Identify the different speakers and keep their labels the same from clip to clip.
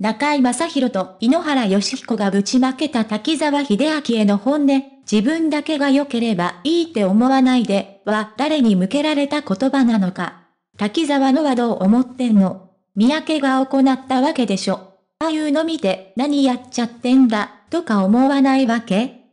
Speaker 1: 中井正宏と井ノ原義彦がぶちまけた滝沢秀明への本音、自分だけが良ければいいって思わないで、は誰に向けられた言葉なのか。滝沢のはどう思ってんの三宅が行ったわけでしょ。ああいうの見て何やっちゃってんだ、とか思わないわけ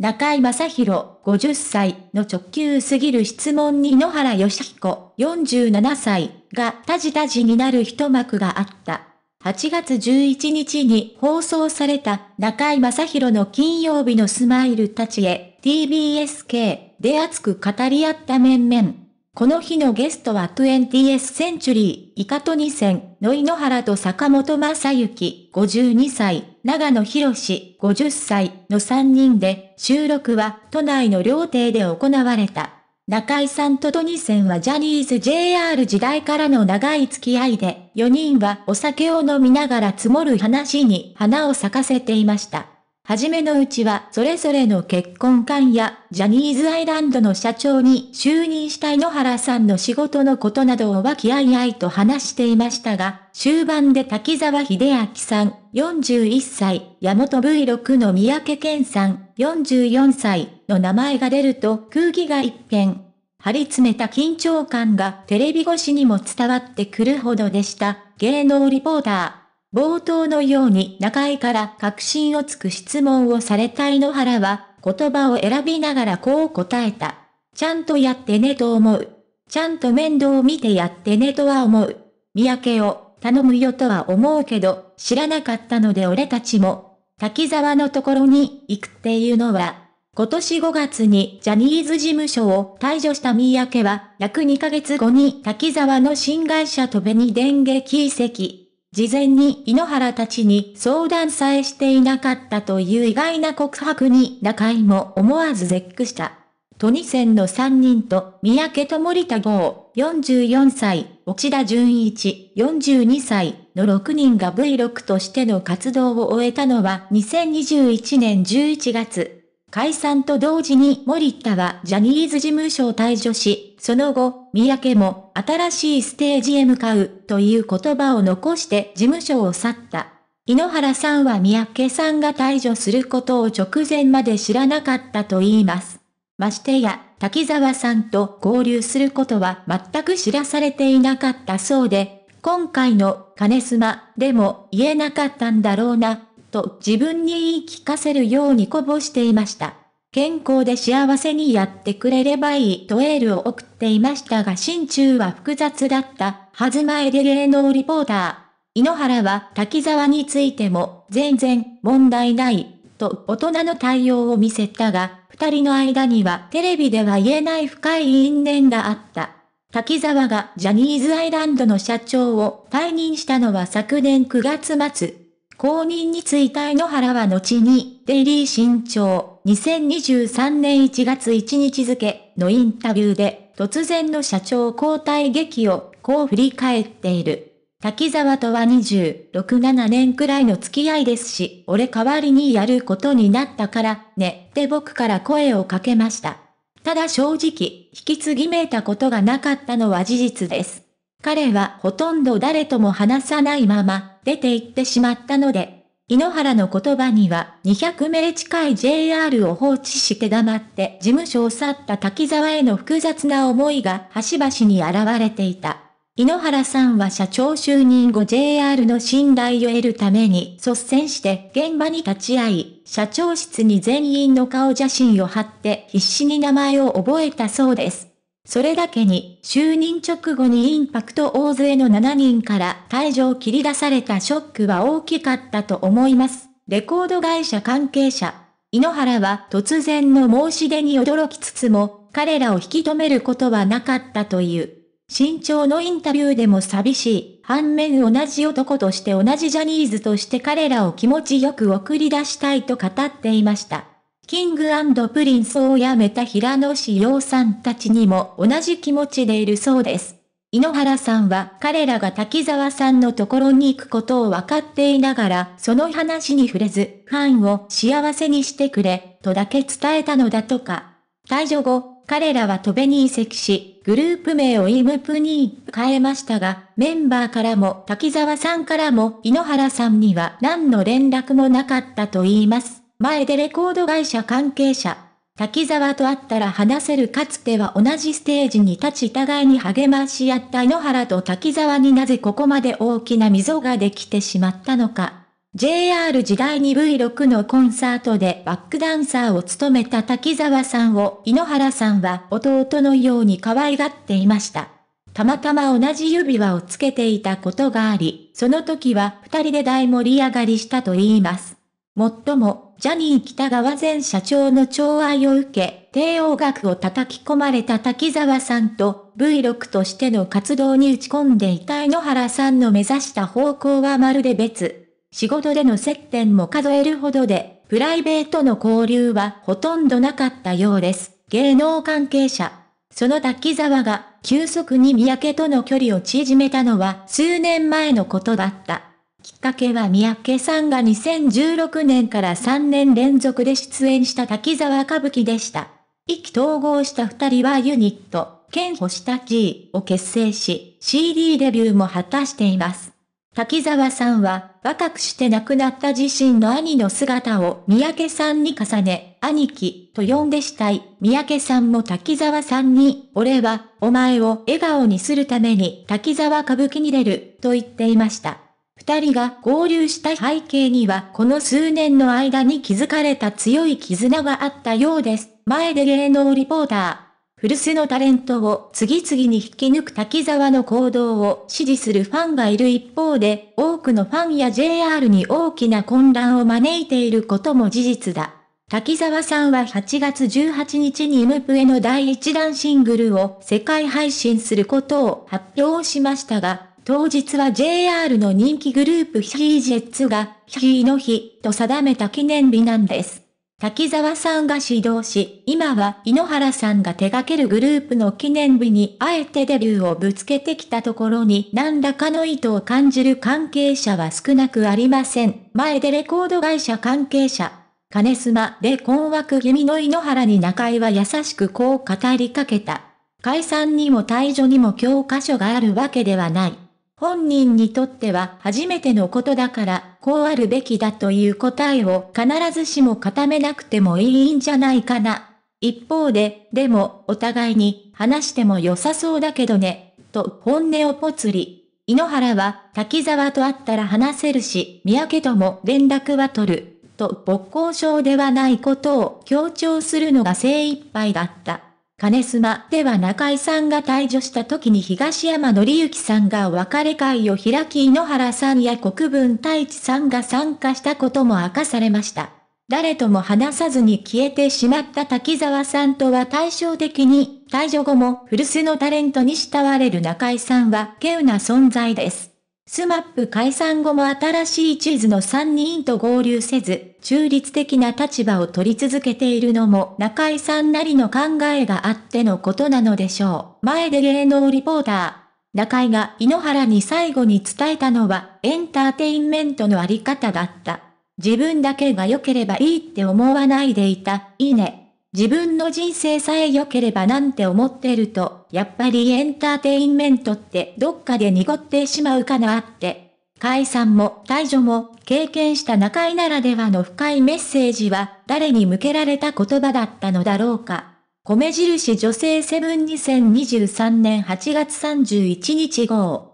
Speaker 1: 中井正宏、50歳の直球すぎる質問に野原義彦、47歳がたじたじになる一幕があった。8月11日に放送された中井正宏の金曜日のスマイルたちへ TBSK で熱く語り合った面々。この日のゲストは 20th Century イカトニセンの井ノ原と坂本正幸52歳、長野博士50歳の3人で収録は都内の料亭で行われた。中井さんとトニセンはジャニーズ JR 時代からの長い付き合いで4人はお酒を飲みながら積もる話に花を咲かせていました。はじめのうちはそれぞれの結婚観やジャニーズアイランドの社長に就任した井ノ原さんの仕事のことなどを和気あいあいと話していましたが、終盤で滝沢秀明さん41歳、山本 V6 の三宅健さん44歳の名前が出ると空気が一変。張り詰めた緊張感がテレビ越しにも伝わってくるほどでした。芸能リポーター。冒頭のように中井から確信をつく質問をされた井ノ原は、言葉を選びながらこう答えた。ちゃんとやってねと思う。ちゃんと面倒を見てやってねとは思う。三宅を頼むよとは思うけど、知らなかったので俺たちも、滝沢のところに行くっていうのは、今年5月にジャニーズ事務所を退所した三宅は、約2ヶ月後に滝沢の新会社とに電撃移籍。事前に井ノ原たちに相談さえしていなかったという意外な告白に中井も思わず絶句した。トニセンの3人と三宅と森田剛、44歳、内田純一、42歳、の6人が V6 としての活動を終えたのは2021年11月。解散と同時に森田はジャニーズ事務所を退場し、その後、三宅も新しいステージへ向かうという言葉を残して事務所を去った。井ノ原さんは三宅さんが退場することを直前まで知らなかったと言います。ましてや、滝沢さんと交流することは全く知らされていなかったそうで、今回の金スマでも言えなかったんだろうなと自分に言い聞かせるようにこぼしていました。健康で幸せにやってくれればいいとエールを送っていましたが心中は複雑だった、はずまえで芸能リポーター。井ノ原は滝沢についても全然問題ない、と大人の対応を見せたが、二人の間にはテレビでは言えない深い因縁があった。滝沢がジャニーズアイランドの社長を退任したのは昨年9月末。後任についた井ノ原は後に、デイリー新潮、2023年1月1日付のインタビューで、突然の社長交代劇を、こう振り返っている。滝沢とは26、7年くらいの付き合いですし、俺代わりにやることになったから、ね、って僕から声をかけました。ただ正直、引き継ぎめいたことがなかったのは事実です。彼はほとんど誰とも話さないまま出て行ってしまったので、井ノ原の言葉には200名近い JR を放置して黙って事務所を去った滝沢への複雑な思いが端々に現れていた。井ノ原さんは社長就任後 JR の信頼を得るために率先して現場に立ち会い、社長室に全員の顔写真を貼って必死に名前を覚えたそうです。それだけに、就任直後にインパクト大勢の7人から会場を切り出されたショックは大きかったと思います。レコード会社関係者。井ノ原は突然の申し出に驚きつつも、彼らを引き止めることはなかったという。身長のインタビューでも寂しい。反面同じ男として同じジャニーズとして彼らを気持ちよく送り出したいと語っていました。キングプリンスを辞めた平野志陽さんたちにも同じ気持ちでいるそうです。井ノ原さんは彼らが滝沢さんのところに行くことを分かっていながら、その話に触れず、ファンを幸せにしてくれ、とだけ伝えたのだとか。退場後、彼らは戸べに移籍し、グループ名をイムプに変えましたが、メンバーからも滝沢さんからも井ノ原さんには何の連絡もなかったと言います。前でレコード会社関係者、滝沢と会ったら話せるかつては同じステージに立ち互いに励まし合った井ノ原と滝沢になぜここまで大きな溝ができてしまったのか。JR 時代に V6 のコンサートでバックダンサーを務めた滝沢さんを井ノ原さんは弟のように可愛がっていました。たまたま同じ指輪をつけていたことがあり、その時は二人で大盛り上がりしたと言います。もっとも、ジャニー北川前社長の寵愛を受け、帝王学を叩き込まれた滝沢さんと V6 としての活動に打ち込んでいた井ノ原さんの目指した方向はまるで別。仕事での接点も数えるほどで、プライベートの交流はほとんどなかったようです。芸能関係者。その滝沢が急速に三宅との距離を縮めたのは数年前のことだった。きっかけは三宅さんが2016年から3年連続で出演した滝沢歌舞伎でした。意気統合した二人はユニット、剣星たちを結成し、CD デビューも果たしています。滝沢さんは、若くして亡くなった自身の兄の姿を三宅さんに重ね、兄貴と呼んでしたい。三宅さんも滝沢さんに、俺は、お前を笑顔にするために滝沢歌舞伎に出る、と言っていました。二人が合流した背景にはこの数年の間に築かれた強い絆があったようです。前で芸能リポーター。古巣のタレントを次々に引き抜く滝沢の行動を支持するファンがいる一方で、多くのファンや JR に大きな混乱を招いていることも事実だ。滝沢さんは8月18日にムプエの第1弾シングルを世界配信することを発表しましたが、当日は JR の人気グループヒージェッツが、ヒーの日と定めた記念日なんです。滝沢さんが指導し、今は井ノ原さんが手掛けるグループの記念日にあえてデビューをぶつけてきたところに何らかの意図を感じる関係者は少なくありません。前でレコード会社関係者、金スマで困惑気味の井ノ原に中井は優しくこう語りかけた。解散にも退場にも教科書があるわけではない。本人にとっては初めてのことだから、こうあるべきだという答えを必ずしも固めなくてもいいんじゃないかな。一方で、でも、お互いに話しても良さそうだけどね、と本音をぽつり。井ノ原は、滝沢と会ったら話せるし、三宅とも連絡は取る、と、勃交症ではないことを強調するのが精一杯だった。金スマでは中井さんが退場した時に東山紀之さんがお別れ会を開き井ノ原さんや国分太一さんが参加したことも明かされました。誰とも話さずに消えてしまった滝沢さんとは対照的に、退場後も古巣のタレントに慕われる中井さんは稀有な存在です。スマップ解散後も新しい地図の3人と合流せず、中立的な立場を取り続けているのも中井さんなりの考えがあってのことなのでしょう。前で芸能リポーター。中井が井ノ原に最後に伝えたのは、エンターテインメントのあり方だった。自分だけが良ければいいって思わないでいた、いいね。自分の人生さえ良ければなんて思ってると、やっぱりエンターテインメントってどっかで濁ってしまうかなって。解散も退場も経験した中井ならではの深いメッセージは誰に向けられた言葉だったのだろうか。米印女性セブン2023年8月31日号。